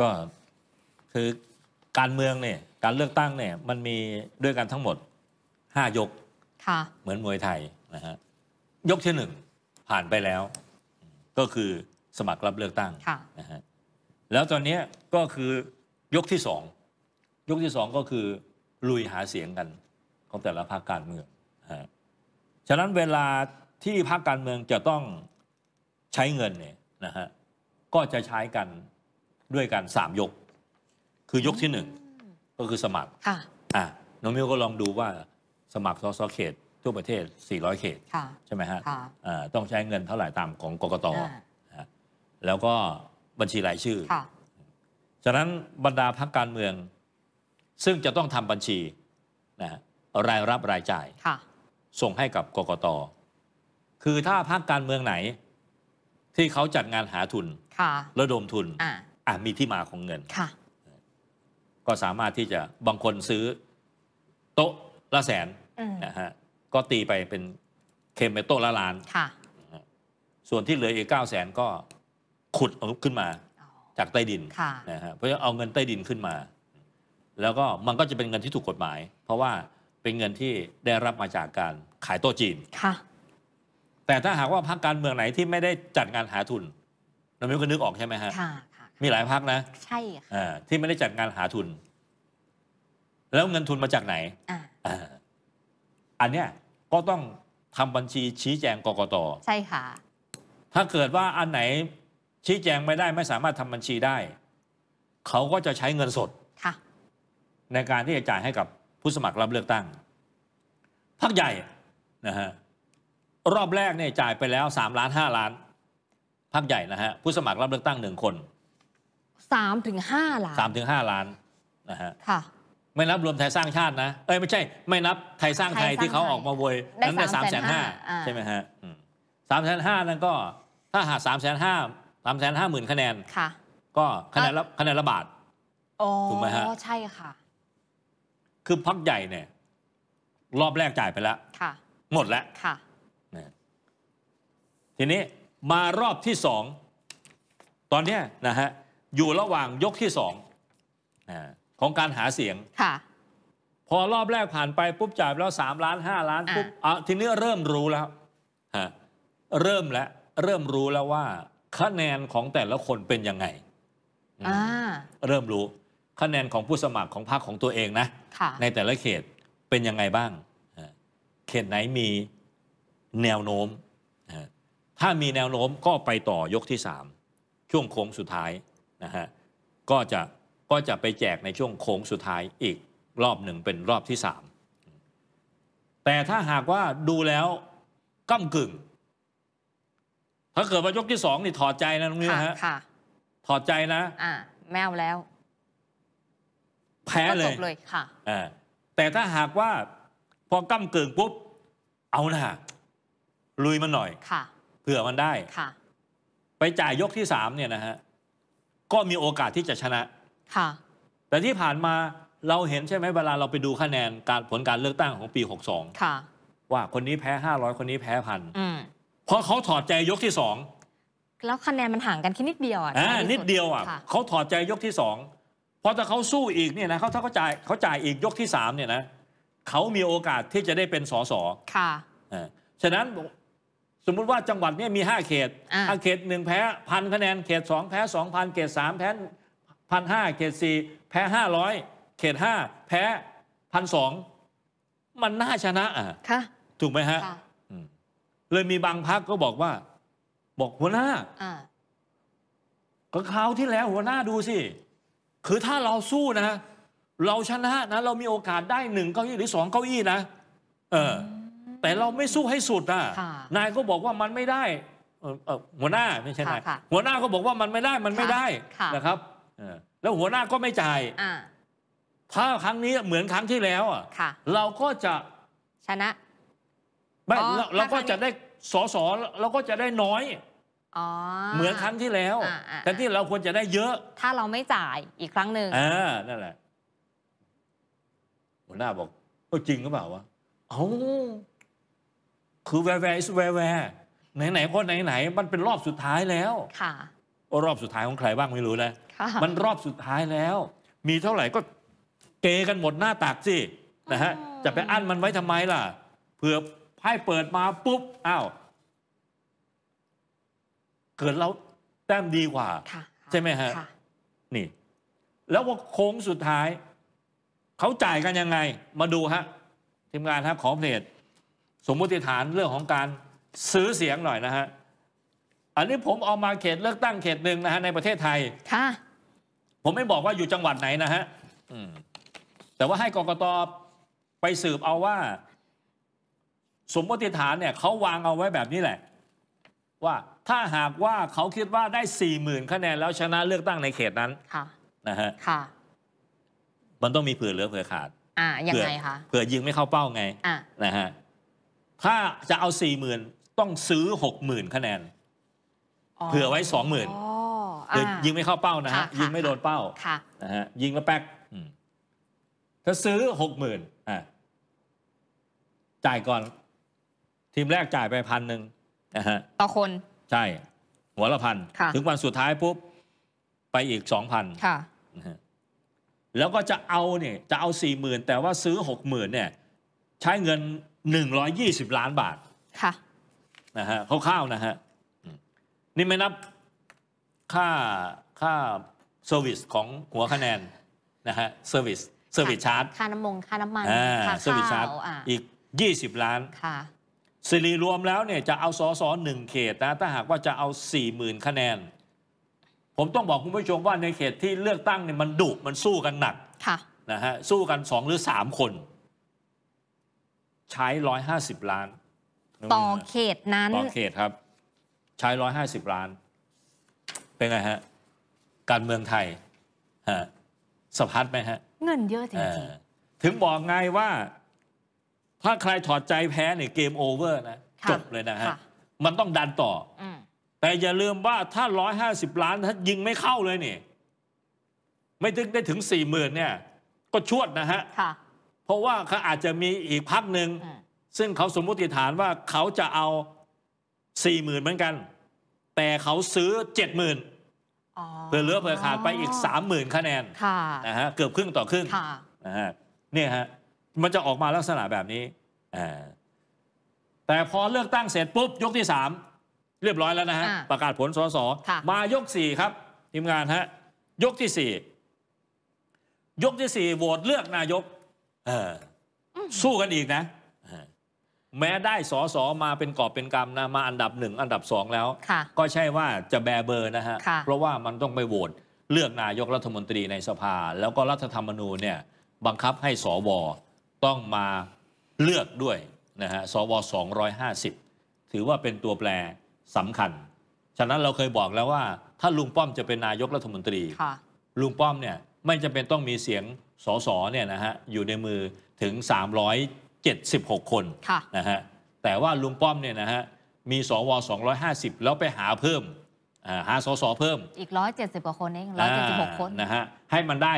ก็คือการเมืองเนี่ยการเลือกตั้งเนี่ยมันมีด้วยกันทั้งหมด 5 ยกเหมือนมวยไทยนะฮะยกที่หนึ่งผ่านไปแล้ว ก็คือสมัครรับเลือกตั้งนะฮะแล้วตอนนี้ก็คือยกที่สองยกที่สองก็คือลุยหาเสียงกันของแต่ละพรรคการเมืองฮะฉะนั้นเวลาที่พรรคการเมืองจะต้องใช้เงินเนี่ยนะฮะก็จะใช้กันด้วยกันสามยก คือยกที่หนึ่งก็คือสมัครค่ะอ่น้องมิวก็ลองดูว่าสมัครสสเขต ทั่วประเทศ 400 เขตใช่ไหมฮะะต้องใช้เงินเท่าไหร่ตามของกกตแล้วก็บัญชีรายชื่อฉะนั้นบรรดาพรรคการเมือง ซึ่งจะต้องทำบัญชีนะรายรับรายจ่าย ส่งให้กับกกตคือถ้าพรรคการเมืองไหน ที่เขาจัดงานหาทุนระดมทุนอ่ะมีที่มาของเงินค่ะก็สามารถที่จะบางคนซื้อโต๊ะละแสนนะฮะก็ตีไปเป็น เคมเปโต้ละล้านค่ะส่วนที่เหลืออีกเก้าแสนก็ขุดเอาขึ้นมา จากใต้ดินะนะฮะเพราะจะเอาเงินใต้ดินขึ้นมา แล้วก็มันก็จะเป็นเงินที่ถูกกฎหมาย เพราะว่าเป็นเงินที่ได้รับมาจากการขายโต๊ะจีนค่ะแต่ถ้าหากว่าพรรคการเมืองไหนที่ไม่ได้จัดงานหาทุนเราไม่วก็นึกออกใช่ไหมฮะคะมีหลายพักนะ ใช่ค่ะอ่าที่ไม่ได้จัดงานหาทุน แล้วเงินทุนมาจากไหนออ่าอันเนี้ยก็ต้องทำบัญชีชี้แจงกกตใช่ค่ะถ้าเกิดว่าอันไหนชี้แจงไม่ได้ ไม่สามารถทำบัญชีได้ เขาก็จะใช้เงินสดค่ะในการที่จะจ่ายให้กับผู้สมัครรับเลือกตั้ง พักใหญ่นะฮะรอบแรกเนี่ยจ่ายไปแล้วสามล้านห้าล้านพักใหญ่นะฮะผู้สมัครรับเลือกตั้งหนึ่งคนสามถึงห้าล้านสามถึงห้าล้านนะฮะ ค่ะ ไม่นับรวมไทยสร้างชาตินะ เอ้ยไม่ใช่ ไม่นับไทยสร้างไทยที่เขาออกมาโวย นั้นแต่สามแสนห้าใช่ไหมฮะสามแสนห้านั่นก็ ถ้าหาสามแสนห้าสามแสนห้าหมื่นคะแนนค่ะ ก็คะแนนละคะแนนละบาทถูกไหมฮะใช่ค่ะ คือพักใหญ่เนี่ย รอบแรกจ่ายไปแล้ว ค่ะ หมดแล้ว ค่ะ ทีนี้มารอบที่สอง ตอนเนี้ยนะฮะอยู่ระหว่างยกที่สองของการหาเสียง พอรอบแรกผ่านไปปุ๊บจ่ายแล้วสามล้านห้าล้านปุ๊บทีนี้เริ่มรู้แล้วฮะเริ่มแล้วเริ่มรู้แล้วว่าคะแนนของแต่ละคนเป็นยังไง เริ่มรู้คะแนนของผู้สมัครของพรรคของตัวเองนะะในแต่ละเขตเป็นยังไงบ้าง เขตไหนมีแนวโน้ม ถ้ามีแนวโน้มก็ไปต่อยกที่สามช่วงโค้งสุดท้ายะฮะก็จะก็จะไปแจกในช่วงโค้งสุดท้ายอีกรอบหนึ่งเป็นรอบที่สามแต่ถ้าหากว่าดูแล้วก้ากึ่ง ถ้าเกิดว่ายกที่สองนี่ถอดใจนะตรงนี้ฮะถอดใจนะ อ่าแมวแล้ว แพ้เลยจบเลยค่ะอแต่ถ้าหากว่าพอก้ากึ่ง ปุ๊บ เอานะลุยมันหน่อยค่ะ เผื่อมันได้ค่ะ ไปจ่ายยกที่สามเนี่ยนะฮะก็มีโอกาสที่จะชนะค่ะแต่ที่ผ่านมาเราเห็นใช่ไหมเวลาเราไปดูคะแนนการผลการเลือกตั้งของปี 62ค่ะ ว่าคนนี้แพ้ 500 คนนี้แพ้พันเพราะเขาถอดใจยกที่สอง แล้วคะแนนมันห่างกันแค่นิดเดียวอ่ะนิดเดียวอ่ะ เขาถอดใจยกที่สองเพราะถ้าเขาสู้อีกเนี่ยนะเขาถ้าเขาจ่ายเขาจ่ายอีกยกที่สามเนี่ยนะเขามีโอกาสที่จะได้เป็นสสค่ะฉะนั้นสมมุติว่าจังหวัดนี้มี 5เขตอ่าเขตหนึ่งแพ้พันคะแนน เขต2แพ้สองพันเขต3แพ้พันห้าเขต4แพ้500เขต5แพ้พันสอง มันน่าชนะอ่ะค่ะ ถูกไหมฮะค่ะมเลยมีบางพักก็บอกว่า บอกหัวหน้าก็คราวที่แล้วหัวหน้าดูสิ คือถ้าเราสู้นะ เราชนะนะ เรามีโอกาสได้หนึ่งเก้าอี้หรือสองเก้าอี้นะ เออแต่เราไม่สู้ให้สุดนะนายก็บอกว่ามันไม่ได้หัวหน้าไม่ใช่นายหัวหน้าก็บอกว่ามันไม่ได้ มันไม่ได้นะครับแล้วหัวหน้าก็ไม่จ่ายถ้าครั้งนี้เหมือนครั้งที่แล้วอ่ะเราก็จะชนะไม่เราก็จะได้สอสอเราก็จะได้น้อยเหมือนครั้งที่แล้ว แต่ที่เราควรจะได้เยอะ ถ้าเราไม่จ่ายอีกครั้งหนึ่งอ่านั่นแหละ หัวหน้าบอกก็จริงก็เปล่าวะเอ้าคือแวร์แวร์แวร์แวร์ไหนๆก็ไหน ๆ มันเป็นรอบสุดท้ายแล้ว ค่ะ รอบสุดท้ายของใครบ้างไม่รู้นะมันรอบสุดท้ายแล้ว มีเท่าไหร่ก็ เกกันหมดหน้าตักสินะฮะจะไปอั้นมันไว้ทำไมล่ะ เผื่อไพ่เปิดมาปุ๊บ อ้าว เกิดเราแต้มดีกว่าใช่ไหมฮะ นี่ แล้วว่าโค้งสุดท้าย เขาจ่ายกันยังไง มาดูฮะทีมงานครับ ขอเพลทสมมติฐานเรื่องของการซื้อเสียงหน่อยนะฮะ อันนี้ผมเอามาเขตเลือกตั้งเขตหนึ่งนะฮะในประเทศไทยค่ะผมไม่บอกว่าอยู่จังหวัดไหนนะฮะแต่ว่าให้กรกตไปสืบเอาว่า สมมติฐานเนี่ยเขาวางเอาไว้แบบนี้แหละ ว่าถ้าหากว่าเขาคิดว่าได้สี่หมื่นคะแนนแล้วชนะ เลือกตั้งในเขตนั้นค่ะนะฮะค่ะมันต้องมีเผื่อเหลือเผื่อขาดอ่ายังไงคะ เผื่อยิงไม่เข้าเป้าไงอ่านะฮะถ้าจะเอาสี่หมื่นต้องซื้อหกหมื่นคะแนนเผื่อไว้สองหมื่นยิงไม่เข้าเป้านะฮะยิงไม่โดนเป้านะฮะยิงแล้วแป๊กถ้าซื้อหกหมื่นอ่ะจ่ายก่อน ทีมแรกจ่ายไปพันหนึ่งนะฮะต่อคน ใช่ หัวละพันถึงวันสุดท้ายปุ๊บ ไปอีกสองพันแล้วก็จะเอาเนี่ยจะเอาสี่หมื่นแต่ว่าซื้อหกหมื่นเนี่ยใช้เงิน120 ล้านบาทค่ะนะฮะคร่าวๆนะฮะนี่ไม่นับค่าค่าเซอร์วิสของหัวคะแนนนะฮะเซอร์วิสเซอร์วิสชาร์จค่าน้ำมงค่าน้ำมันค่าเซอร์วิสชาร์จอีก 20 ล้านค่ะสิริรวมแล้วเนี่ยจะเอาสอสอหนึ่งเขตนะถ้าหากว่าจะเอา 4 0,000คะแนน ผมต้องบอกคุณผู้ชมว่าในเขตที่เลือกตั้งเนี่ยมันดุมันสู้กันหนักะนะฮะสู้กัน 2 หรือ 3 คนใช้ 150 ล้าน ต่อเขตนั้นต่อเขตครับ ใช้ 150 ล้าน เป็นไงฮะ การเมืองไทยฮะสะพัดไหมฮะ เงินเยอะจริงๆถึงบอกไงว่า ถ้าใครถอดใจแพ้เนี่ยเกมโอเวอร์ นะจบเลยนะฮะ มันต้องดันต่ออแต่อย่าลืมว่าถ้า 150 ล้านถ้ายิงไม่เข้าเลยเนี่ยไม่ถึงได้ถึงสี่หมื่นเนี่ย ก็ชวดนะฮะเพราะว่าเขาอาจจะมีอีกพักหนึ่งซึ่งเขาสมมติฐานว่าเขาจะเอาสี่หมื่นเหมือนกัน แต่เขาซื้อเจ็ดหมื่นเพื่อเลือเผื่อขาดไปอีกสามหมื่นคะแนนนะฮะเกือบครึ่งต่อครึ่งนะฮะเนี่ยฮะ มันจะออกมาลักษณะแบบนี้ แต่พอเลือกตั้งเสร็จปุ๊บ ยกที่สามเรียบร้อยแล้วนะฮะประกาศผลสสมายกสี่ครับ ทีมงานฮะยกที่สี่ยกที่สี่โหวตเลือกนายกสู้กันอีกนะ แม้ได้สอสอมาเป็นกอบเป็นกรรมนะมาอันดับหนึ่งอันดับสองแล้ว ก็ใช่ว่าจะแบเบอร์นะฮะเพราะว่ามันต้องไปโหวตเลือกนายกรัฐมนตรีในสภาแล้วก็รัฐธรรมนูญเนี่ยบังคับให้สวต้องมาเลือกด้วยนะฮะสอว250 ถือว่าเป็นตัวแปรสำคัญ ฉะนั้นเราเคยบอกแล้วว่า ถ้าลุงป้อมจะเป็นนายกรัฐมนตรีลุงป้อมเนี่ยไม่จำเป็นต้องมีเสียงสอสอเนี่ยนะฮะอยู่ในมือถึง 376 คนคะนะฮะแต่ว่าลุงป้อมเนี่ยนะฮะมีสว250 แล้วไปหาเพิ่มหาสสเพิ่ม อีก 170กว่าคนเอง176 คนนะฮะให้มันได้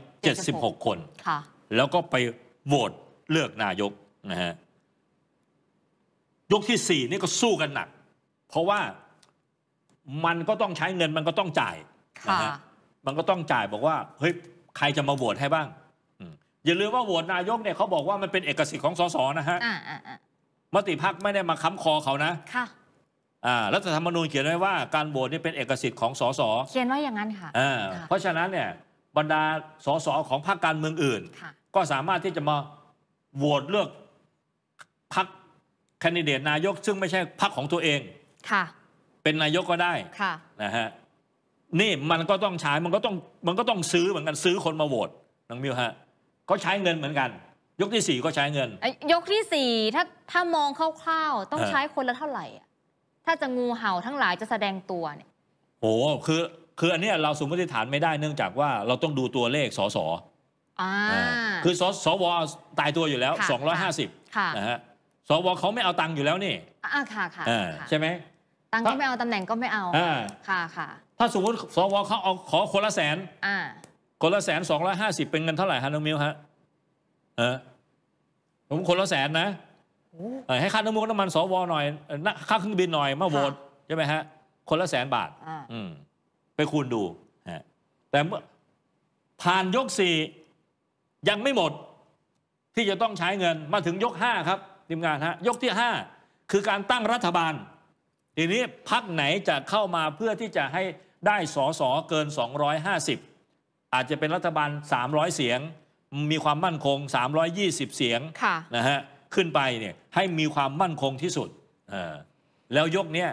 376 คนค่ะแล้วก็ไปโหวตเลือกนายกนะฮะยกที่4นี่ก็สู้กันหนักเพราะว่ามันก็ต้องใช้เงินมันก็ต้องจ่ายนะฮะมันก็ต้องจ่ายบอกว่าเฮ้ยใครจะมาโหวตให้บ้างอย่าลืมว่าโหวตนายกเนี่ยเขาบอกว่ามันเป็นเอกสิทธิ์ของสสนะฮะมติพักไม่ได้มาค้ำคอเขานะค่ะรัฐธรรมนูญเขียนไว้ว่าการโหวตนี่เป็นเอกสิทธิ์ของสสเขียนไว้อย่างนั้นค่ะเพราะฉะนั้นเนี่ย บรรดาสสของพรรคการเมืองอื่นก็สามารถที่จะมาโหวตเลือกพรรคคนดิเดตนายก ซึ่งไม่ใช่พรรคของตัวเอง ค่ะ เป็นนายกก็ได้ค่ะนะฮะนี่มันก็ต้องใช้ มันก็ต้องมันก็ต้องซื้อเหมือนกันซื้อคนมาโหวตน้องมิวฮะ ก็ใช้เงินเหมือนกัน ยกที่สี่ก็ใช้เงิน ยกที่สี่ถ้าถ้ามองคร่าวๆต้องใช้คนละเท่าไหร่ ถ้าจะงูเห่าทั้งหลายจะแสดงตัวเนี่ยโอ้คือคืออันนี้เราสมมติฐานไม่ได้เนื่องจากว่าเราต้องดูตัวเลขสอสอคือสสวตายตัวอยู่แล้ว 250นะฮะสวเขาไม่เอาตังค์อยู่แล้วนี่อ่าค่ะค่ะใช่ไหมตังค์ก็ไม่เอาตำแหน่งก็ไม่เอาอค่ะค่ะถ้าสมมติสวเขาเอาขอคนละแสนคนละแสนสองร้อยห้าสิบเป็นเงินเท่าไหร่ฮะน้องมิวฮะเออผมคนละแสนนะให้ค่าน้ำมันน้ำมันสวหน่อยค่าเครื่องบินหน่อย มาโหวตใช่ไหมฮะ คนละแสนบาท อืมไปคูณดูฮะแต่เมื่อผ่านยกสี่ยังไม่หมด ที่จะต้องใช้เงินมาถึงยกห้าครับทีมงานฮะ ยกที่ห้าคือการตั้งรัฐบาลทีนี้พักไหนจะเข้ามาเพื่อที่จะให้ได้สอสอเกิน 250 อาจจะเป็นรัฐบาล300 เสียง มีความมั่นคง 320 เสียงะนะฮะขึ้นไปเนี่ยให้มีความมั่นคงที่สุดแล้วยกเนี่ย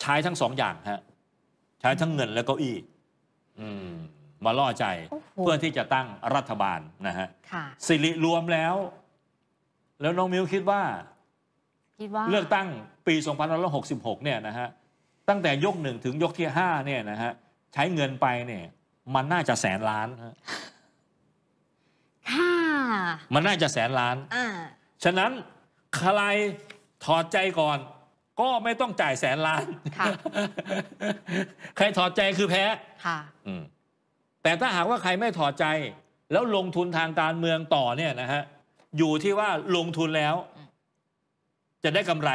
ใช้ทั้งสองอย่างฮะใช้ทั้งเงินและเก้าอี้มาล่อใจเพื่อที่จะตั้งรัฐบาลนะฮะสิริรวมแล้ว แล้วน้องมิวคิดว่า เลือกตั้งปี2566เนี่ยนะฮะตั้งแต่ยกหนึ่งถึงยกที่ห้าเนี่ยนะฮะใช้เงินไปเนี่ย มันน่าจะแสนล้านฮะค่ะมันน่าจะแสนล้านอ่าฉะนั้น ใครถอดใจก่อน ก็ไม่ต้องจ่ายแสนล้านค่ะใครถอดใจคือแพ้ค่ะอืมแต่ถ้าหากว่าใครไม่ถอดใจ แล้วลงทุนทางการเมืองต่อเนี่ยนะฮะอยู่ที่ว่าลงทุนแล้ว จะได้กำไร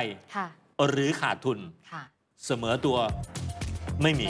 หรือขาดทุนค่ะเสมอตัว ไม่มี